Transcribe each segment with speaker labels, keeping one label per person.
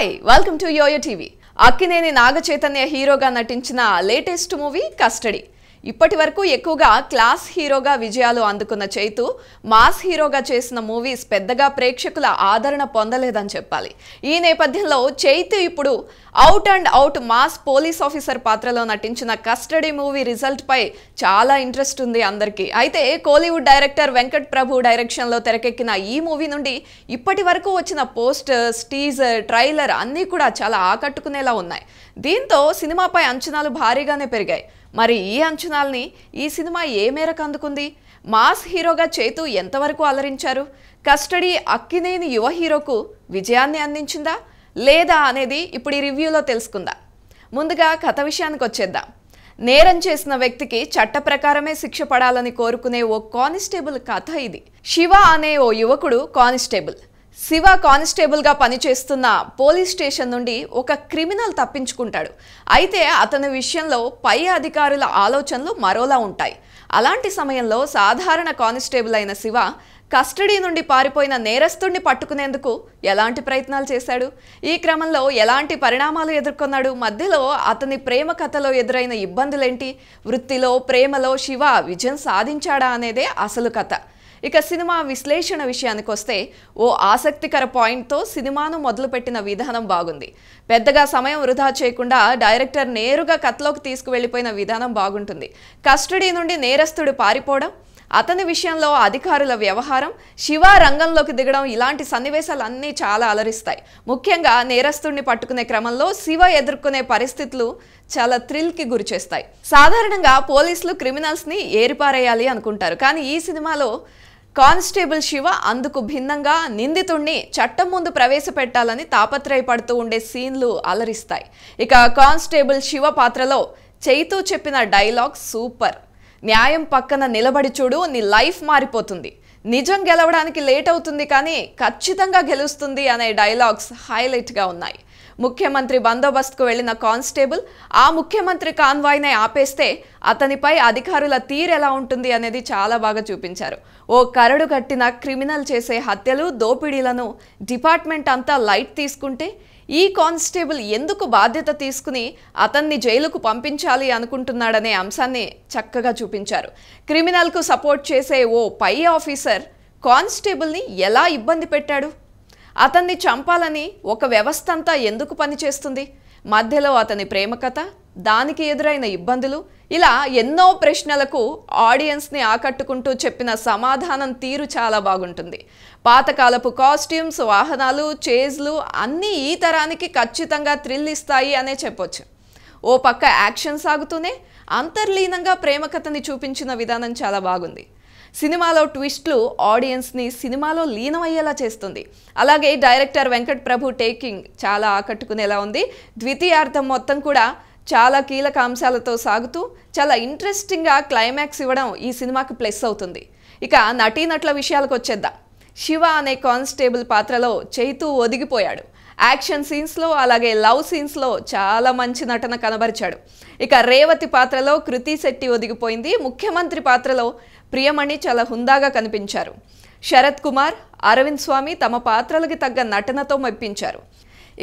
Speaker 1: hi welcome to YoYo TV Akkineni Naga Chaitanya హీరోగా నటించిన latest movie custody ఇప్పటి వరకు ఎక్కువగా క్లాస్ హీరోగా విజయాలు అందుకున్న చైతు మాస్ హీరోగా చేసిన మూవీస్ పెద్దగా ప్రేక్షకుల ఆదరణ పొందలేదని చెప్పాలి ఈ నేపథ్యంలో చైతు ఇప్పుడు out and out mass police officer పాత్రలో నటించిన కస్టడీ మూవీ రిజల్ట్పై చాలా ఇంట్రెస్ట్ ఉంది అందరికీ అయితే కోలీవుడ్ డైరెక్టర్ వెంకట్ ప్రభు డైరెక్షన్లో తెరకెక్కిన ఈ మూవీ నుండి ఇప్పటి వరకు వచ్చిన పోస్టర్స్ టీజర్ ట్రైలర్ అన్నీ కూడా చాలా ఆకట్టుకునేలా ఉన్నాయి దీంతో సినిమాపై అంచనాలు భారీగానే పెరిగాయి మరి ఈ అంచనాల్ని ఈ సినిమా ఏ మేరకు అందుకుంది మాస్ హీరోగా చేతు ఎంతవరకు అలరించారు కస్టడీ అక్కినేని యువ హీరోకు విజయాన్ని అందించిందా లేదా అనేది ఇప్పుడు ఈ రివ్యూలో తెలుసుకుందా ముందుగా కథ విషయానికి వచ్చేద్దాం నేరం చేసిన వ్యక్తికి చట్ట ప్రకారమే శిక్ష పడాలని కోరుకునే ఓ కానిస్టేబుల్ కథ ఇది శివ అనే ఓ యువకుడు కానిస్టేబుల్ శివ కానిస్టేబుల్గా పనిచేస్తున్న పోలీస్ స్టేషన్ నుండి ఒక క్రిమినల్ తప్పించుకుంటాడు అయితే అతని విషయంలో పై అధికారుల ఆలోచనలు మరోలా ఉంటాయి అలాంటి సమయంలో సాధారణ కానిస్టేబుల్ అయిన శివ కస్టడీ నుండి పారిపోయిన నేరస్తుడిని పట్టుకునేందుకు ఎలాంటి ప్రయత్నాలు చేశాడు ఈ క్రమంలో ఎలాంటి పరిణామాలు ఎదుర్కొన్నాడు మధ్యలో అతని ప్రేమ కథలో ఎదురైన ఇబ్బందులేంటి వృత్తిలో ప్రేమలో శివ విజయం సాధించాడా అనేదే అసలు కథ ఇక సినిమా విశ్లేషణ విషయానికి వస్తే ఓ ఆసక్తికర పాయింట్తో సినిమాను మొదలుపెట్టిన విధానం బాగుంది పెద్దగా సమయం వృధా చేయకుండా డైరెక్టర్ నేరుగా కథలోకి తీసుకువెళ్ళిపోయిన విధానం బాగుంటుంది కస్టడీ నుండి నేరస్తుడు పారిపోవడం అతని విషయంలో అధికారుల వ్యవహారం శివ రంగంలోకి దిగడం ఇలాంటి సన్నివేశాలు అన్నీ చాలా అలరిస్తాయి ముఖ్యంగా నేరస్తుడిని పట్టుకునే క్రమంలో శివ ఎదుర్కొనే పరిస్థితులు చాలా థ్రిల్కి గురిచేస్తాయి సాధారణంగా పోలీసులు క్రిమినల్స్ని ఏరిపారేయాలి అనుకుంటారు కానీ ఈ సినిమాలో కానిస్టేబుల్ శివ అందుకు భిన్నంగా నిందితుణ్ణి చట్టం ముందు ప్రవేశపెట్టాలని తాపత్రయపడుతూ ఉండే సీన్లు అలరిస్తాయి ఇక కానిస్టేబుల్ శివ పాత్రలో చేయితూ చెప్పిన డైలాగ్ సూపర్ న్యాయం పక్కన నిలబడి చూడు నీ లైఫ్ మారిపోతుంది నిజం గెలవడానికి లేట్ అవుతుంది కానీ ఖచ్చితంగా గెలుస్తుంది అనే డైలాగ్స్ హైలైట్గా ఉన్నాయి ముఖ్యమంత్రి బందోబస్తుకు వెళ్లిన కానిస్టేబుల్ ఆ ముఖ్యమంత్రి కాన్వాయ్నే ఆపేస్తే అతనిపై అధికారుల తీరెలా ఉంటుంది అనేది చాలా బాగా చూపించారు ఓ కరడు కట్టిన క్రిమినల్ చేసే హత్యలు దోపిడీలను డిపార్ట్మెంట్ అంతా లైట్ తీసుకుంటే ఈ కానిస్టేబుల్ ఎందుకు బాధ్యత తీసుకుని అతన్ని జైలుకు పంపించాలి అనుకుంటున్నాడనే అంశాన్ని చక్కగా చూపించారు క్రిమినల్కు సపోర్ట్ చేసే ఓ పై ఆఫీసర్ కానిస్టేబుల్ని ఎలా ఇబ్బంది పెట్టాడు అతన్ని చంపాలని ఒక వ్యవస్థ అంతా ఎందుకు పనిచేస్తుంది మధ్యలో అతని ప్రేమ కథ దానికి ఎదురైన ఇబ్బందులు ఇలా ఎన్నో ప్రశ్నలకు ఆడియన్స్ని ఆకట్టుకుంటూ చెప్పిన సమాధానం తీరు చాలా బాగుంటుంది పాతకాలపు కాస్ట్యూమ్స్ వాహనాలు చేజ్లు అన్నీ ఈ తరానికి ఖచ్చితంగా థ్రిల్ ఇస్తాయి అనే చెప్పొచ్చు ఓ పక్క యాక్షన్ సాగుతూనే అంతర్లీనంగా ప్రేమ చూపించిన విధానం చాలా బాగుంది సినిమాలో ట్విస్ట్లు ఆడియన్స్ని సినిమాలో లీనమయ్యేలా చేస్తుంది అలాగే డైరెక్టర్ వెంకట్ ప్రభు టేకింగ్ చాలా ఆకట్టుకునేలా ఉంది ద్వితీయార్థం మొత్తం కూడా చాలా కీలక అంశాలతో సాగుతూ చాలా ఇంట్రెస్టింగ్గా క్లైమాక్స్ ఇవ్వడం ఈ సినిమాకి ప్లస్ అవుతుంది ఇక నటీనటుల విషయాలకు వచ్చేద్దాం శివ అనే కానిస్టేబుల్ పాత్రలో చైతు ఒదిగిపోయాడు యాక్షన్ సీన్స్లో అలాగే లవ్ సీన్స్లో చాలా మంచి నటన కనబరిచాడు ఇక రేవతి పాత్రలో కృతి శెట్టి ఒదిగిపోయింది ముఖ్యమంత్రి పాత్రలో ప్రియమణి చాలా హుందాగా కనిపించారు శరత్ కుమార్ అరవింద్ స్వామి తమ పాత్రలకి తగ్గ నటనతో మెప్పించారు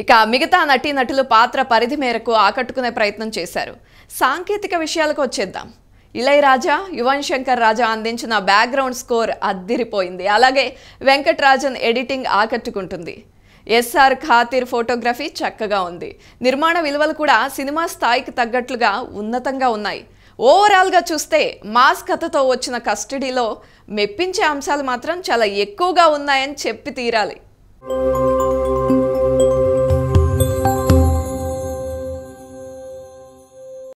Speaker 1: ఇక మిగతా నటీ నటులు పాత్ర పరిధి మేరకు ఆకట్టుకునే ప్రయత్నం చేశారు సాంకేతిక విషయాలకు వచ్చేద్దాం ఇళయరాజా యువన్ శంకర్ రాజా అందించిన బ్యాక్గ్రౌండ్ స్కోర్ అద్దిరిపోయింది అలాగే వెంకటరాజన్ ఎడిటింగ్ ఆకట్టుకుంటుంది ఎస్ఆర్ ఖాతిర్ ఫోటోగ్రఫీ చక్కగా ఉంది నిర్మాణ విలువలు కూడా సినిమా స్థాయికి తగ్గట్లుగా ఉన్నతంగా ఉన్నాయి ఓవరాల్గా చూస్తే మాస్ కథతో వచ్చిన కస్టడీలో మెప్పించే అంశాలు మాత్రం చాలా ఎక్కువగా ఉన్నాయని చెప్పి తీరాలి